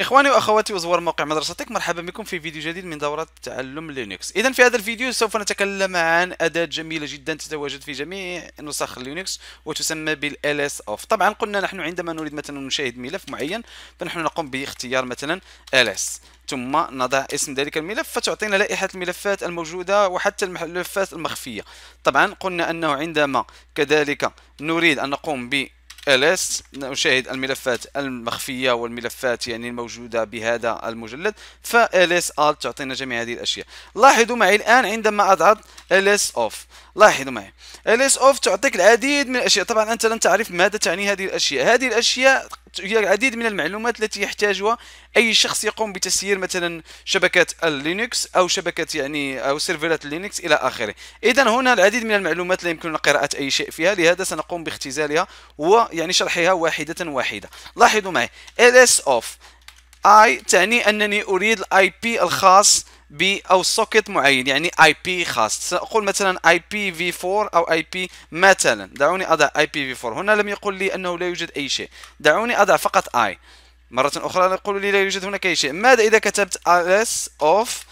اخواني واخواتي وزوار موقع مدرستك مرحبا بكم في فيديو جديد من دورة تعلم لينكس اذا في هذا الفيديو سوف نتكلم عن اداة جميلة جدا تتواجد في جميع نسخ لينكس وتسمى بال LS OFF طبعا قلنا نحن عندما نريد مثلا نشاهد ملف معين فنحن نقوم باختيار مثلا LS ثم نضع اسم ذلك الملف فتعطينا لائحة الملفات الموجودة وحتى الملفات المخفية طبعا قلنا أنه عندما كذلك نريد أن نقوم ب ls نشاهد الملفات المخفيه والملفات يعني الموجوده بهذا المجلد ف ls alt تعطينا جميع هذه الاشياء لاحظوا معي الان عندما اضغط ls off لاحظوا معي ls off تعطيك العديد من الاشياء طبعا انت لن تعرف ماذا تعني هذه الاشياء هذه الاشياء هي العديد من المعلومات التي يحتاجها اي شخص يقوم بتسيير مثلا شبكات اللينكس او شبكه يعني او سيرفرات لينكس الى اخره اذا هنا العديد من المعلومات لا يمكننا قراءه اي شيء فيها لهذا سنقوم باختزالها ويعني شرحها واحده واحده لاحظوا معي ls of i تعني انني اريد الاي بي الخاص او سوكيت معين يعني اي بي خاص ساقول مثلا اي بي في 4 او اي بي مثلا دعوني اضع اي بي في 4 هنا لم يقل لي انه لا يوجد اي شيء دعوني اضع فقط اي مرة أخرى يقول لي لا يوجد هناك أي شيء ماذا إذا كتبت اس اوف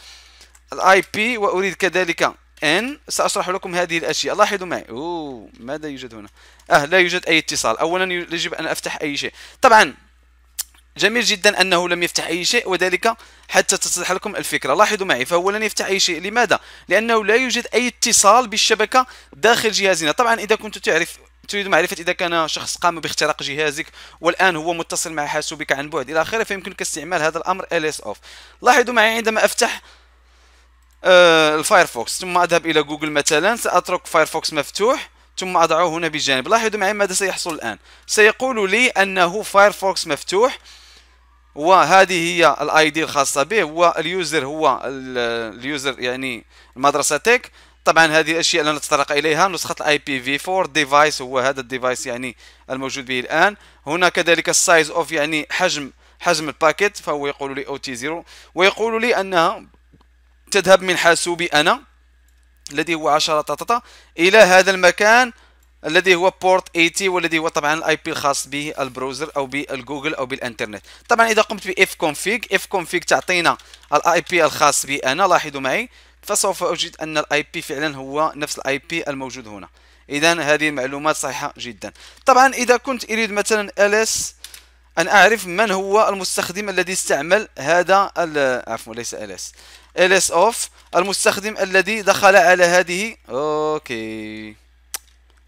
الاي بي وأريد كذلك ان سأشرح لكم هذه الأشياء لاحظوا معي أوه ماذا يوجد هنا أه لا يوجد أي اتصال أولا يجب أن أفتح أي شيء طبعا جميل جدا انه لم يفتح اي شيء وذلك حتى تتضح لكم الفكره لاحظوا معي فهو لن يفتح اي شيء لماذا لانه لا يوجد اي اتصال بالشبكه داخل جهازنا طبعا اذا كنت تعرف تريد معرفة إذا كان شخص قام باختراق جهازك والآن هو متصل مع حاسوبك عن بعد إلى آخره فيمكنك استعمال هذا الأمر LS off لاحظوا معي عندما أفتح آه، الفايرفوكس ثم أذهب إلى جوجل مثلا سأترك فايرفوكس مفتوح ثم أضعه هنا بجانب لاحظوا معي ماذا سيحصل الآن سيقول لي أنه فايرفوكس مفتوح وهذه هي الاي دي الخاصه به واليوزر هو اليوزر يعني المدرسه تيك طبعا هذه الاشياء لا نتطرق اليها نسخه الاي بي في 4 ديفايس هو هذا الديفايس يعني الموجود به الان هنا كذلك السايز اوف يعني حجم حجم الباكيت فهو يقول لي او تي 0 ويقول لي انها تذهب من حاسوبي انا الذي هو 10 طاطا الى هذا المكان الذي هو بورت 80 والذي هو طبعا الاي بي الخاص بالبروزر او بالجوجل او بالانترنت طبعا اذا قمت ب اف كونفيغ اف كونفيغ تعطينا الاي بي الخاص بي انا لاحظوا معي فسوف اجد ان الاي بي فعلا هو نفس الاي بي الموجود هنا اذا هذه المعلومات صحيحه جدا طبعا اذا كنت اريد مثلا اليس ان اعرف من هو المستخدم الذي استعمل هذا عفوا ليس اليس اليس اوف المستخدم الذي دخل على هذه اوكي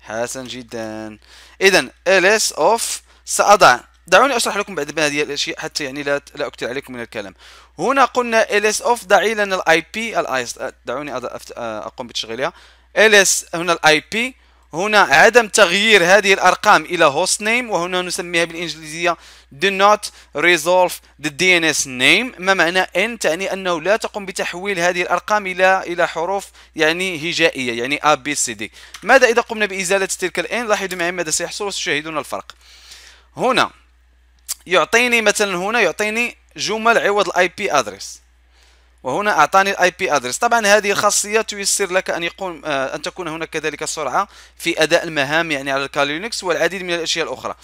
حسن جدا اذا ls of ساضع دعوني اشرح لكم بعد ما هذه الاشياء حتى يعني لا لا اكثر عليكم من الكلام هنا قلنا ls of دعي لنا الاي بي دعوني اقوم بتشغيلها ls هنا الاي بي هنا عدم تغيير هذه الارقام الى هوست نيم وهنا نسميها بالانجليزيه do not resolve the DNS name ما معنى n تعني انه لا تقوم بتحويل هذه الارقام الى الى حروف يعني هجائيه يعني a b c d ماذا اذا قمنا بازاله تلك الان لاحظوا معي ماذا سيحصل وستشاهدون الفرق هنا يعطيني مثلا هنا يعطيني جمل عوض الاي بي ادريس وهنا اعطاني الاي بي ادرس طبعا هذه الخاصيه تيسر لك ان يقوم آه، ان تكون هناك كذلك سرعه في اداء المهام يعني على الكالينكس والعديد من الاشياء الاخرى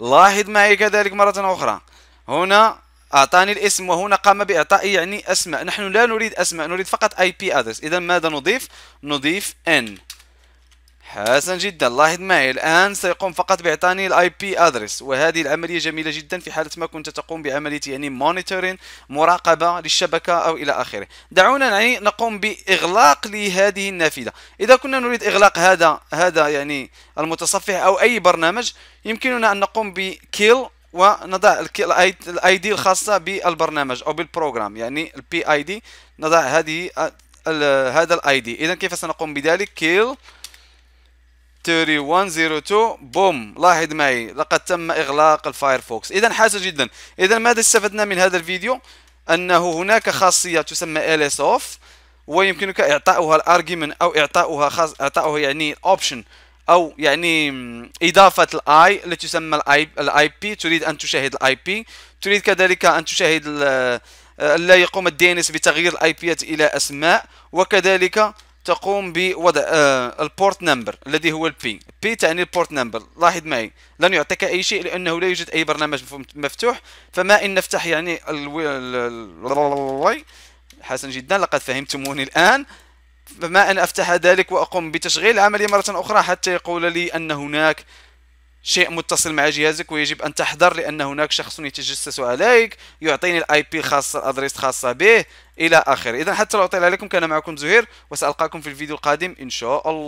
لاحظ معي كذلك مره اخرى هنا اعطاني الاسم وهنا قام باعطائي يعني اسماء نحن لا نريد اسماء نريد فقط اي بي ادرس اذا ماذا نضيف نضيف ان حسن جدا لاحظ معي الآن سيقوم فقط بإعطاني الاي بي ادرس وهذه العملية جميلة جدا في حالة ما كنت تقوم بعملية يعني مونيتورين مراقبة للشبكة أو إلى آخره دعونا يعني نقوم بإغلاق لهذه النافذة إذا كنا نريد إغلاق هذا هذا يعني المتصفح أو أي برنامج يمكننا أن نقوم بكيل ونضع الاي دي الخاصه بالبرنامج او بالبروجرام يعني البي اي دي نضع هذه هذا الاي دي اذا كيف سنقوم بذلك كيل 3102 بوم لاحظ معي لقد تم اغلاق الفايرفوكس اذا حاسه جدا اذا ماذا استفدنا من هذا الفيديو انه هناك خاصيه تسمى ls off ويمكنك اعطاؤها الارجيومنت او اعطاؤها خاص اعطاؤها يعني اوبشن او يعني اضافه الاي التي تسمى الاي بي تريد ان تشاهد الاي بي تريد كذلك ان تشاهد لا يقوم الدي ان اس بتغيير الاي بيات الى اسماء وكذلك تقوم بوضع آه، البورت نمبر الذي هو البي بي تعني البورت نمبر لاحظ معي لن يعطيك اي شيء لانه لا يوجد اي برنامج مفتوح فما ان نفتح يعني حسن جدا لقد فهمتموني الان فما ان افتح ذلك واقوم بتشغيل العمليه مره اخرى حتى يقول لي ان هناك شيء متصل مع جهازك ويجب ان تحذر لان هناك شخص يتجسس عليك يعطيني الاي بي الخاص الادريس الخاصه به الى اخره اذا حتى لو طيل عليكم كان معكم زهير وسالقاكم في الفيديو القادم ان شاء الله